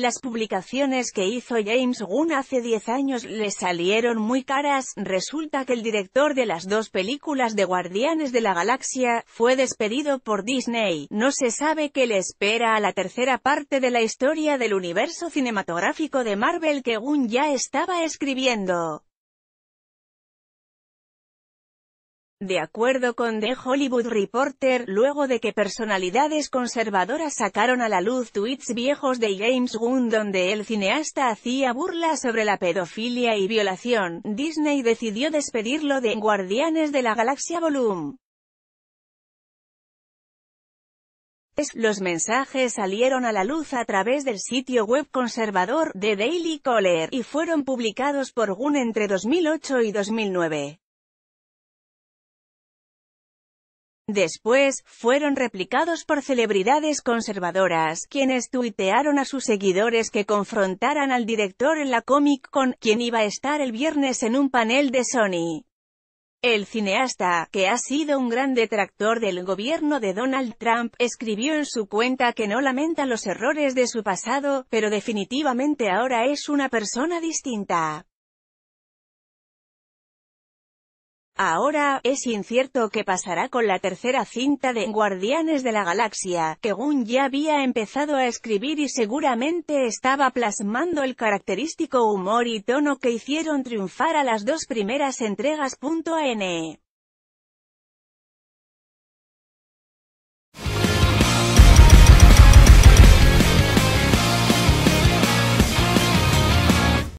Las publicaciones que hizo James Gunn hace 10 años le salieron muy caras, resulta que el director de las dos películas de Guardianes de la Galaxia, fue despedido por Disney, no se sabe qué le espera a la tercera parte de la historia del universo cinematográfico de Marvel que Gunn ya estaba escribiendo. De acuerdo con The Hollywood Reporter, luego de que personalidades conservadoras sacaron a la luz tweets viejos de James Gunn donde el cineasta hacía burla sobre la pedofilia y violación, Disney decidió despedirlo de Guardianes de la Galaxia Volume. Los mensajes salieron a la luz a través del sitio web conservador, de Daily Caller, y fueron publicados por Gunn entre 2008 y 2009. Después, fueron replicados por celebridades conservadoras, quienes tuitearon a sus seguidores que confrontaran al director en la Comic Con, quien iba a estar el viernes en un panel de Sony. El cineasta, que ha sido un gran detractor del gobierno de Donald Trump, escribió en su cuenta que no lamenta los errores de su pasado, pero definitivamente ahora es una persona distinta. Ahora, es incierto qué pasará con la tercera cinta de Guardianes de la Galaxia, que Gunn ya había empezado a escribir y seguramente estaba plasmando el característico humor y tono que hicieron triunfar a las dos primeras entregas. N.